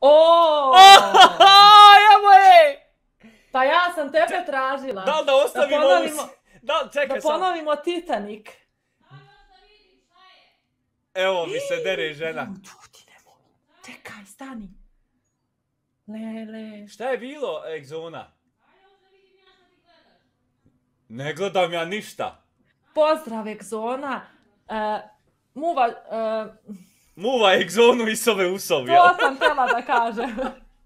O! ja moje! Pa ja sam tebe tražila. Da, da ostavimo... Da ponovimo, da, čekaj, da ponovimo sam... Titanic. Evo mi se dere žena. ne mogu. Čekaj, stani. Lele. Šta je bilo, Exona? Ne gledam ja ništa. Pozdrav, Egzona. E, muva... E, Muva egzonu sove usov, jel? To sam tela da kažem.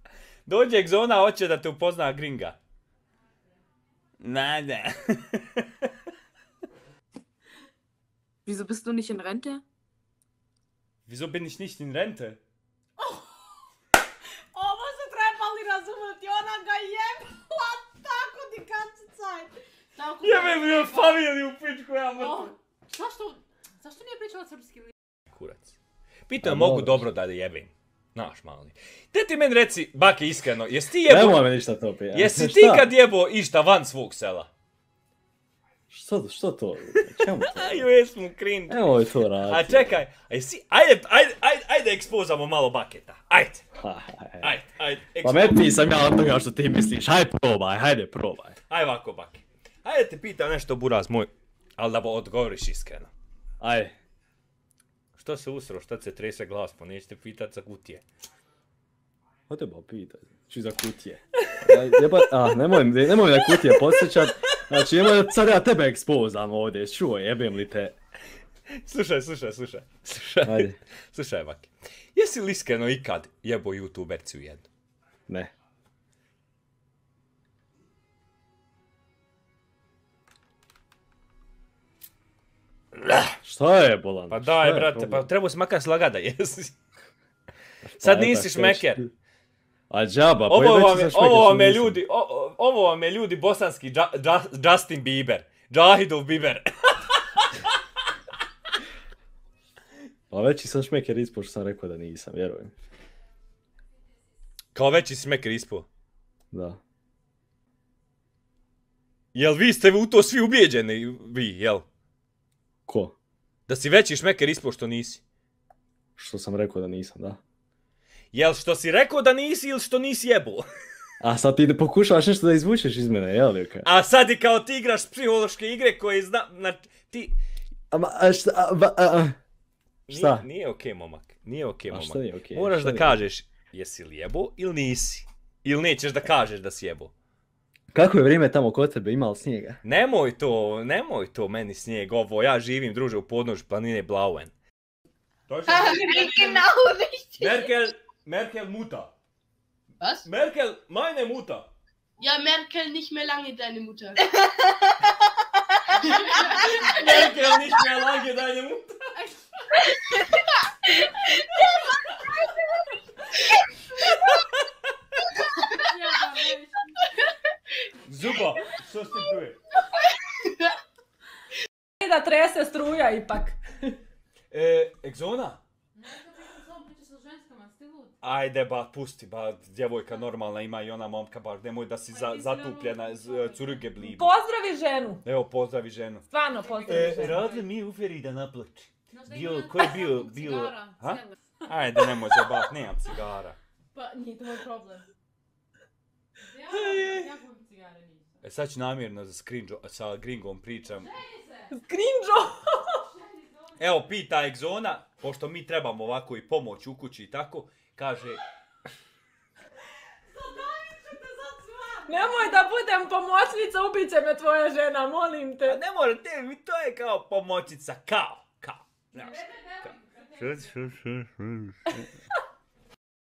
Dođe egzona, hoće da te upozna gringa. Na, ne. Wieso bist du nicht in Rente? Wieso bin ich nicht in Rente? Oh, ovo se trebali razumeti, ona ga jebila tako di kad se caj. Jebe mi je familiju u pičku, ja mrtvu. Oh, zašto, zašto nije pričala srpski? Kurac. Pitao mogu dobro da jebim. Naš mali. Te ti meni reci, bake iskreno, jesi ti jebo... Nemoj me ništa to Jesi ti kad jebo išta van svog sela? Što, što to? Čemu to? jesmo krinu. Evo je to radit. A čekaj, a jesi, ajde, ajde, ajde, ajde ekspozamo malo baketa. Ajde. Ajde, ajde. pa me sam ja od toga što ti misliš. Ajde probaj, ajde probaj. Ajde ovako bake. Ajde te pitam nešto buraz moj, ali da odgovoriš iskreno. Ajde. To se usro, šta se trese glas, pa nećete pitat za kutije. O te ba pitaj? Ču znači za kutije. a, nemoj, nemoj na kutije posjećat. Znači, nemoj sad ja tebe ekspozam ovdje, čuo, jebem li te. Slušaj, slušaj, slušaj. Slušaj, slušaj, Vaki. Jesi li iskreno ikad jebo YouTubercu jednu? Ne. Šta je, Bolan? Pa daj, brate, pa trebao si makar slagada, jesi. Sad nisi šmeker. A džaba, pa ovo vam, je, ovo ljudi, ovo vam je ljudi bosanski Justin Bieber. Džahidov Bieber. Pa veći sam šmeker ispo što sam rekao da nisam, vjerujem. Kao veći šmeker ispo? Da. Jel vi ste u to svi ubijeđeni, vi, jel? Ko? Da si veći šmeker ispo što nisi. Što sam rekao da nisam, da. Jel što si rekao da nisi ili što nisi jebuo? A sad ti pokušavaš nešto da izvučeš iz mene, jel? Okay. A sad i kao ti igraš psihološke igre koje zna... Na, ti... A, a, šta, a, a, šta? Nije, nije okej okay, momak, nije okej okay, momak. Šta nije okay? Moraš da kažeš jesi li jebuo ili nisi. Ili nećeš da kažeš da si jebuo. Kako je vrijeme tamo kod tebe, imalo snijega? Nemoj to, nemoj to meni snijeg ovo, ja živim druže u podnožu planine Blauen. To je što... Merkel, Merkel muta. Was? Merkel, meine muta. Ja, Merkel nicht mehr lange deine muta. Merkel nicht mehr lange deine muta. kolega ipak. E, egzona? Ajde ba, pusti ba, djevojka normalna ima i ona momka bar, nemoj da si za, zatupljena, z, curuge blibu. Pozdravi ženu! Evo, pozdravi ženu. Stvarno pozdravi e, ženu. Radili mi uferi da naplači. Bio, ko je bio, bio, ha? Ajde, nemoj ba, nemam cigara. Pa, nije to moj problem. Ja, ja cigare, E sad ću namjerno za skrinđo, sa gringom pričam. Skrinđo! Evo, pita zona, pošto mi trebamo ovako i pomoć u kući i tako, kaže... Nemoj da budem pomoćnica, će me tvoja žena, molim te. A pa ne mora te, mi to je kao pomoćnica, kao, kao.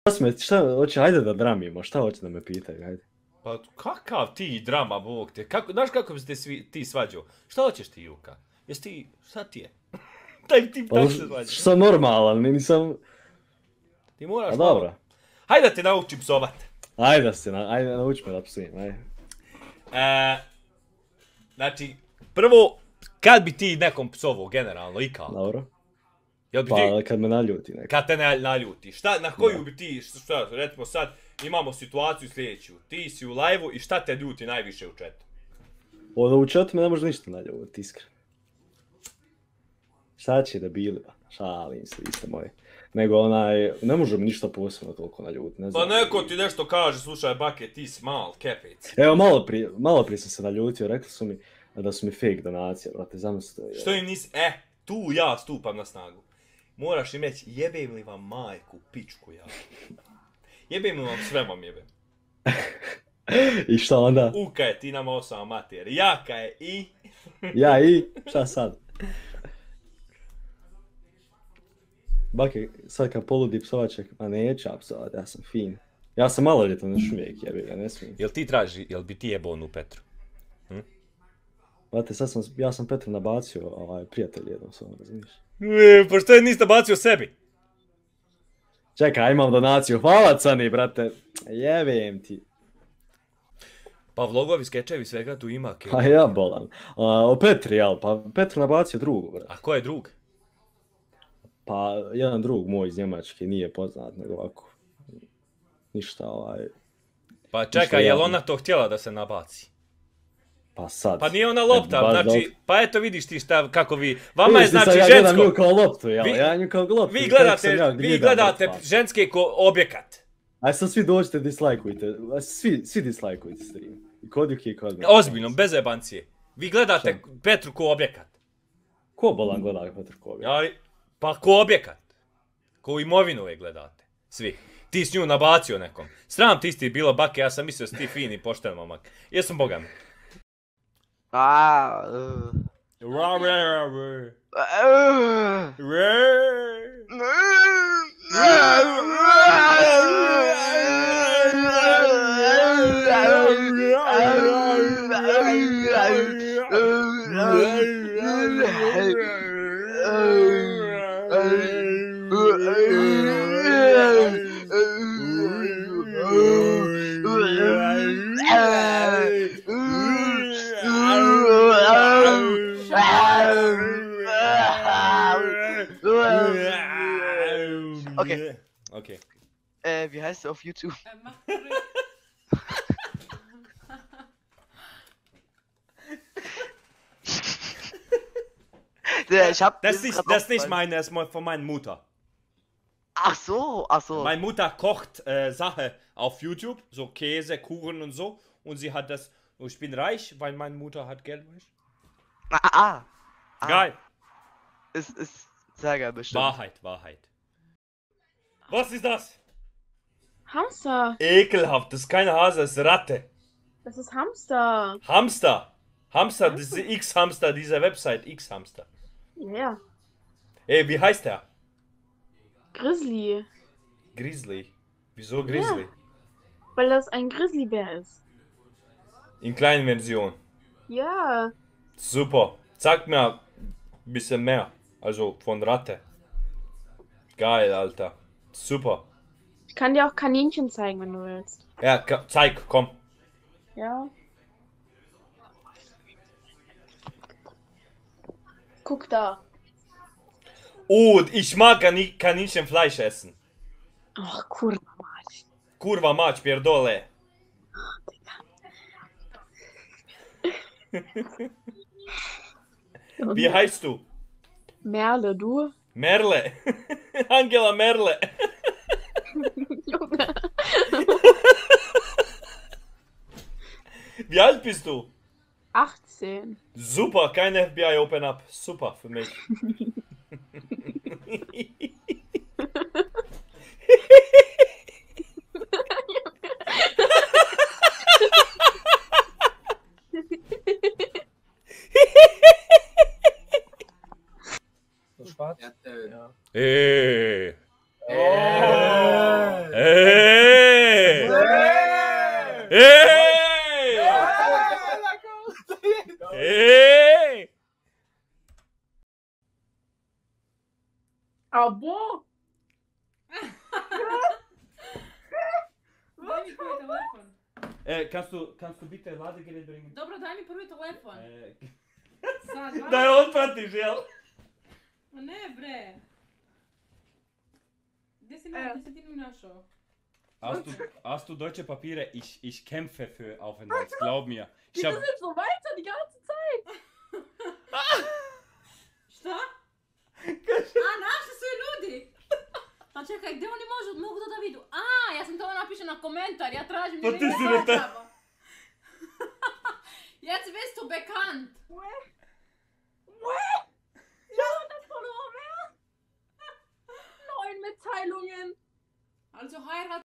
Šta smo, Šta hoće, ajde da dramimo, šta hoće da me pitaju, ajde. Pa kakav ti drama, bog te, kako, znaš kako bi se ti svađao? Šta hoćeš ti, Juka? Jesi ti, šta ti je? Taj tim pa tako se zvađa. Sam normalan, nisam... Ti moraš... A dobro. Hajde da te naučim psovat. Hajde da se, na, ajde nauči me da psujem, ajde. E, znači, prvo, kad bi ti nekom psovo generalno i kao? Dobro. Jel bi pa, kad me naljuti neko. Kad te naljuti. Šta, na koju bi ti, šta, recimo sad, imamo situaciju sljedeću. Ti si u live i šta te ljuti najviše u chatu? Ono, u chatu me ne može ništa naljuti, iskreno. Šta će da bili? Pa, šalim se, vi ste moji. Nego onaj, ne možemo ništa posebno toliko na ljudi. Ne znam. Pa neko ti nešto kaže, slušaj Bake, ti si mal, Evo, malo prije, malo prije sam se naljutio, rekli su mi da su mi fake donacije, brate, zamislite. Što im nisi, e, tu ja stupam na snagu. Moraš im reći, jebem li vam majku, pičku ja. Jebem li vam sve vam jebem. I šta onda? Uka je ti nama osama mater, jaka je i... ja i, šta sad? Bake, sad kad poludi psovaček, a neće psovat, ja sam fin. Ja sam maloljetan još uvijek, jebi ga, ne smijem. Jel ti traži, jel bi ti jebao onu Petru? Hm? Vate, sad sam, ja sam Petru nabacio ovaj, prijatelj jednom svojom, razumiješ? E, pa što je niste bacio sebi? Čekaj, imam donaciju, hvala Cani, brate. Jebim ti. Pa vlogovi, skečevi, svega tu ima. Pa ja bolan. o Petri, jel? Pa Petru nabacio drugu, brate. A ko je drug? Pa jedan drug moj iz Njemačke nije poznat, nego ovako, ništa ovaj... Pa čekaj, jel ona to htjela da se nabaci? Pa sad. Pa nije ona lopta, e, znači, pa eto vidiš ti šta, kako vi, vama je znači žensko. Ja nju kao loptu, Vi, ja nju kao loptu. Vi gledate, vi gledate ženske ko objekat. Aj sad svi dođete, dislajkujte, svi, svi dislajkujte stream. I kod Juki i kod Ozbiljno, bez ebancije. Vi gledate Petru ko objekat. Ko bolan gleda Petru ko objekat? Pa ko objekat. Ko imovinu je gledate. Svi. Ti s nju nabacio nekom. Sram ti si bilo, bake, ja sam mislio da ti fin i pošten momak. Jesam boga Okay. Okay. Äh, wie heißt du auf YouTube? ich hab das ist nicht, das nicht meine, das ist von meiner Mutter. Ach so, ach so. Meine Mutter kocht äh, Sache auf YouTube, so Käse, Kuchen und so. Und sie hat das und ich bin reich, weil meine Mutter hat Geld. Ah, ah, ah. Geil. Es ist, ist sehr bestimmt. Wahrheit, Wahrheit. Was ist das? Hamster. Ekelhaft, das ist kein Hase, das ist Ratte. Das ist Hamster. Hamster. Hamster, Hamster. das ist X-Hamster, dieser Website, X-Hamster. Ja. Yeah. Ey, wie heißt der? Grizzly. Grizzly? Wieso Grizzly? Ja, weil das ein Grizzlybär ist. In kleinen Versionen. Ja. Super. Sag mir ein bisschen mehr. Also von Ratte. Geil, Alter. Super. Ich kann dir auch Kaninchen zeigen, wenn du willst. Ja, zeig, komm. Ja. Guck da. Oh, ich mag Kanin Kaninchenfleisch essen. Ach, kurwa mać. Kurwa mać, pierdole. Wie heißt du? Merle, du? Merle. Angela Merle. Junge. Wie alt bist du? 18. Super, kein FBI Open Up. Super für mich. Hey! Albo? Daj mi telefon. E, kad du, kad du bitte vlade, bringen? Dobro, daj mi prvi telefon. E... Sad, da je otpratiš, jel? Ma ne, bre. Gdje si, e. gdje si ti mi našao? Hast du, hast du deutsche Papiere? Ich, ich kämpfe für Aufenthalts, glaub mir. Ich Geht hab... das jetzt so weiter die ganze Zeit? Šta? Kaže... A, našli su je ljudi! Pa čekaj, gdje oni možu, mogu to da vidu? A, ja sam to napišem na komentar, ja tražim pa ti si ne Jetzt bist du bekannt! What? What? Ja, das verloren mehr! Neun Mitteilungen! Also heirat